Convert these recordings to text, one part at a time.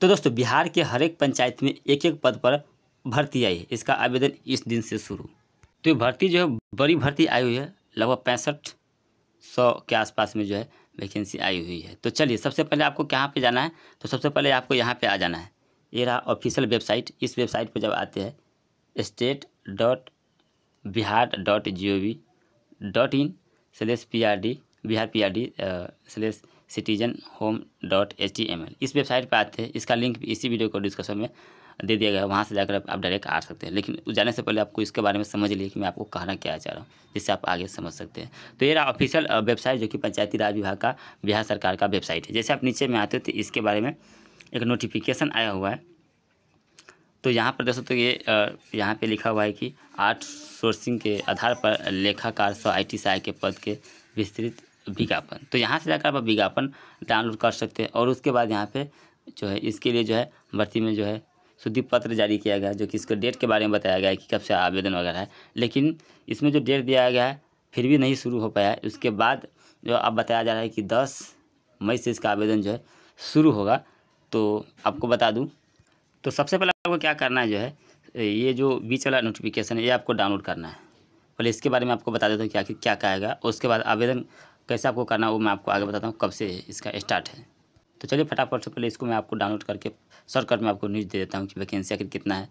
तो दोस्तों बिहार के हर एक पंचायत में एक एक पद पर भर्ती आई है इसका आवेदन इस दिन से शुरू तो ये भर्ती जो है बड़ी भर्ती आई हुई है लगभग पैंसठ सौ के आसपास में जो है वैकेंसी आई हुई है तो चलिए सबसे पहले आपको कहाँ पे जाना है तो सबसे पहले आपको यहाँ पे आ जाना है ये रहा ऑफिशियल वेबसाइट इस वेबसाइट पर जब आते हैं state dot Bihar dot G O V dot in slash P R D Bihar P R D slash citizen home dot H T M L इस वेबसाइट पर आते हैं इसका लिंक भी इसी वीडियो को डिस्कशन में दे दिया गया है वहाँ से जाकर आप डायरेक्ट आ सकते हैं लेकिन जाने से पहले आपको इसके बारे में समझ लिए कि मैं आपको कहना क्या चाह रहा हूँ जिससे आप आगे समझ सकते हैं तो ये रहा ऑफिशियल वेबसाइट जो कि पंचायती राज विभाग का बिहार सरकार का वेबसाइट है जैसे आप नीचे में आते हो तो इसके बारे में एक नोटिफिकेशन आया हुआ है तो यहाँ पर दोस्तों तो ये यहाँ पे लिखा हुआ है कि आर्ट सोर्सिंग के आधार पर लेखाकार सौ आई टी सहायक के पद के विस्तृत विज्ञापन तो यहाँ से जाकर आप विज्ञापन डाउनलोड कर सकते हैं और उसके बाद यहाँ पे जो है इसके लिए जो है भर्ती में जो है शुद्धि पत्र जारी किया गया जो कि इसके डेट के बारे में बताया गया है कि कब से आवेदन वगैरह है लेकिन इसमें जो डेट दिया गया है फिर भी नहीं शुरू हो पाया है उसके बाद जो अब बताया जा रहा है कि दस मई से इसका आवेदन जो है शुरू होगा तो आपको बता दूँ तो सबसे पहले आपको क्या करना है जो है ये जो बीच वाला नोटिफिकेशन है ये आपको डाउनलोड करना है पहले इसके बारे में आपको बता देता हूँ कि आखिर क्या कहेगा उसके बाद आवेदन कैसे आपको करना वो मैं आपको आगे बताता हूँ कब से इसका स्टार्ट है तो चलिए फटाफट से पहले इसको मैं आपको डाउनलोड करके शॉर्टकट में आपको न्यूज़ दे देता हूँ कि वैकेंसी आखिर कितना है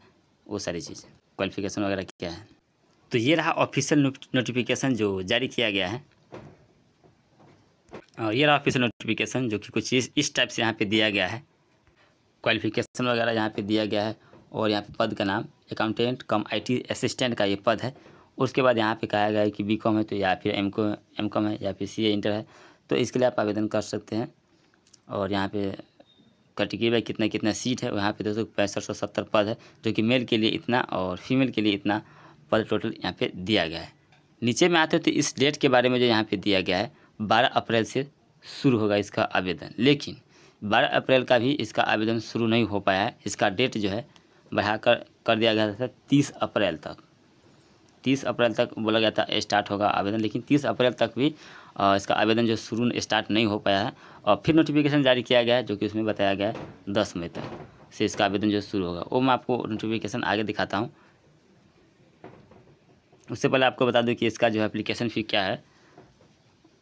वो सारी चीज़ क्वालिफिकेशन वगैरह क्या है तो ये रहा ऑफिशियल नोटिफिकेशन जो जारी किया गया है और ये रहा ऑफिशियल नोटिफिकेशन जो कि कुछ इस इस टाइप से यहाँ पे दिया गया है क्वालिफिकेशन वगैरह यहाँ पे दिया गया है और यहाँ पे पद का नाम अकाउंटेंट कम आईटी असिस्टेंट का ये पद है उसके बाद यहाँ पे कहा गया है कि बी कॉम है तो या फिर एम कॉम एम कॉम है या फिर सी ए इंटर है तो इसके लिए आप आवेदन कर सकते हैं और यहाँ पे कैटेगरी में कितना कितना सीट है वहाँ पे दोस्तों पैंसठ सौ सत्तर पद है जो कि मेल के लिए इतना और फीमेल के लिए इतना पद टोटल यहाँ पे दिया गया है नीचे में आते हो तो इस डेट के बारे में जो यहाँ पर दिया गया है बारह अप्रैल से शुरू होगा इसका आवेदन लेकिन बारह अप्रैल का भी इसका आवेदन शुरू नहीं हो पाया है इसका डेट जो है बढ़ाकर कर दिया गया था तीस अप्रैल तक तीस अप्रैल तक बोला गया था स्टार्ट होगा आवेदन लेकिन तीस अप्रैल तक भी इसका आवेदन जो शुरू स्टार्ट नहीं हो पाया है और फिर नोटिफिकेशन जारी किया गया है जो कि उसमें बताया गया है दस मई तक से इसका आवेदन जो शुरू होगा वो मैं आपको नोटिफिकेशन आगे दिखाता हूँ उससे पहले आपको बता दूँ कि इसका जो एप्लीकेशन फ़ी क्या है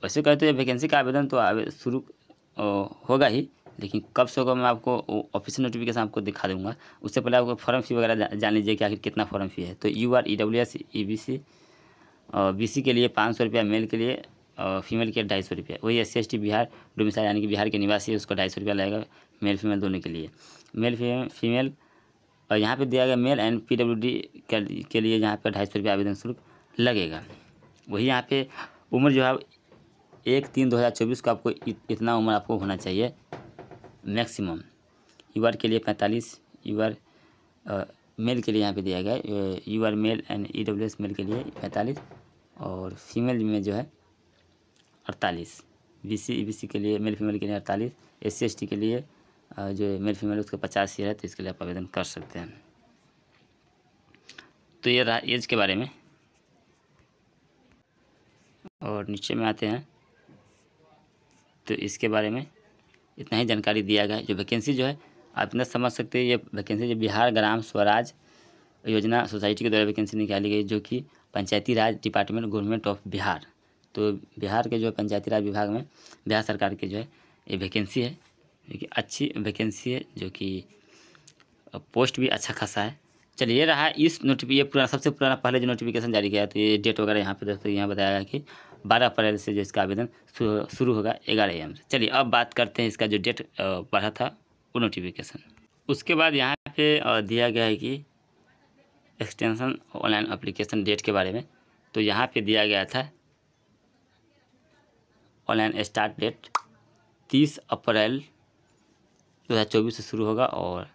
वैसे कहते तो वैकेंसी का आवेदन तो शुरू होगा ही लेकिन कब से होगा मैं आपको ऑफिशियल नोटिफिकेशन आपको दिखा दूंगा उससे पहले आपको फॉर्म फी वगैरह जान लीजिए कि आखिर कितना फॉर्म फी है तो U R E W S E B C B C के लिए पाँच सौ रुपया मेल के लिए और फीमेल के लिए ढाई सौ रुपया वही S C S T Bihar domicile यानी कि बिहार के निवासी है उसको ढाई सौ रुपया लगेगा मेल फीमेल दोनों के लिए मेल फीमेल और यहाँ पर दिया गया male and P W D के लिए यहाँ पर ढाई सौ रुपया आवेदन शुल्क लगेगा वही यहाँ पर उम्र जो है एक तीन दो हज़ार चौबीस को आपको इतना उम्र आपको होना चाहिए मैक्सिमम यूआर के लिए पैंतालीस यूआर मेल के लिए यहाँ पे दिया गया है UR male and E W S male के लिए पैंतालीस और फीमेल में जो है अड़तालीस बी सी ई बी सी के लिए मेल फीमेल के लिए अड़तालीस एस सी एस टी के लिए जो मेल फीमेल उसका पचास ईयर है तो इसके लिए आप आवेदन कर सकते हैं तो ये रहा एज के बारे में और नीचे में आते हैं तो इसके बारे में इतना ही जानकारी दिया गया है जो वैकेंसी जो है आप इतना समझ सकते हैं ये वैकेंसी जो बिहार ग्राम स्वराज योजना सोसाइटी के द्वारा वैकेंसी निकाली गई जो कि Panchayati Raj department government of Bihar तो बिहार के जो है पंचायती राज विभाग में बिहार सरकार की जो है ये वैकेंसी है जो कि अच्छी वैकेंसी है जो कि पोस्ट भी अच्छा खासा है चलिए रहा इस नोटिफिक ये पुराना सबसे पुराना पहले जो नोटिफिकेशन जारी किया तो ये डेट वगैरह यहाँ पे दोस्तों यहाँ बताया गया कि बारह अप्रैल से जो इसका आवेदन शुरू होगा ग्यारह एम से चलिए अब बात करते हैं इसका जो डेट पढ़ा था वो नोटिफिकेशन उसके बाद यहाँ पे दिया गया है कि एक्सटेंशन ऑनलाइन अप्लीकेशन डेट के बारे में तो यहाँ पे दिया गया था ऑनलाइन स्टार्ट डेट तीस अप्रैल दो हज़ार चौबीस से शुरू होगा और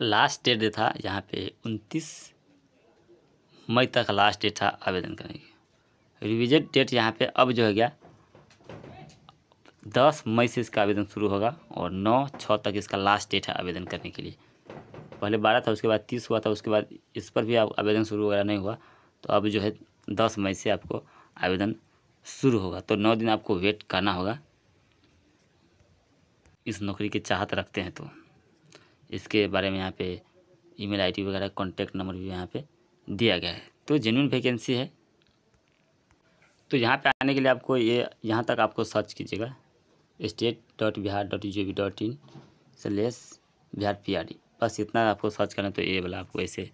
लास्ट डेट था यहाँ पे उनतीस मई तक लास्ट डेट था आवेदन करने की रिविजन डेट यहाँ पे अब जो है गया दस मई से इसका आवेदन शुरू होगा और नौ छः तक इसका लास्ट डेट है आवेदन करने के लिए पहले बारह था उसके बाद तीस हुआ था उसके बाद इस पर भी आवेदन शुरू वगैरह नहीं हुआ तो अब जो है दस मई से आपको आवेदन शुरू होगा तो नौ दिन आपको वेट करना होगा इस नौकरी की चाहत रखते हैं तो इसके बारे में यहाँ पे ईमेल आईडी वगैरह कॉन्टैक्ट नंबर भी यहाँ पे दिया गया है तो जेन्यून वैकेंसी है तो यहाँ पे आने के लिए आपको ये यहाँ तक आपको सर्च कीजिएगा state dot Bihar dot G B dot in slash Bihar P R D बस इतना आपको सर्च करना तो ये वाला आपको ऐसे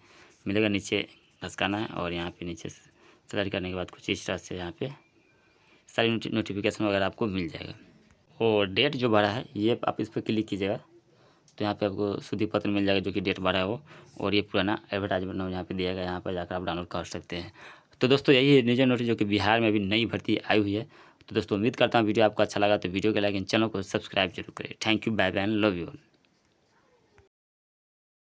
मिलेगा नीचे धसकाना है और यहाँ पे नीचे सर्च करने के बाद कुछ इस तरह से यहाँ पे सारी नोटिफिकेशन वगैरह आपको मिल जाएगा और डेट जो भरा है ये आप इस पर क्लिक कीजिएगा तो यहाँ पे आपको सुधी पत्र मिल जाएगा जो कि डेट बढ़ा है वो और ये पुराना एडवर्टाइजमेंट नंबर यहाँ पे दिया गया यहाँ पर जाकर आप डाउनलोड कर सकते हैं तो दोस्तों यही है निजी नोटिस जो कि बिहार में अभी नई भर्ती आई हुई है तो दोस्तों उम्मीद करता हूँ वीडियो आपको अच्छा लगा तो वीडियो के लाइक चैनल को सब्सक्राइब जरूर करें thank you bye bye love you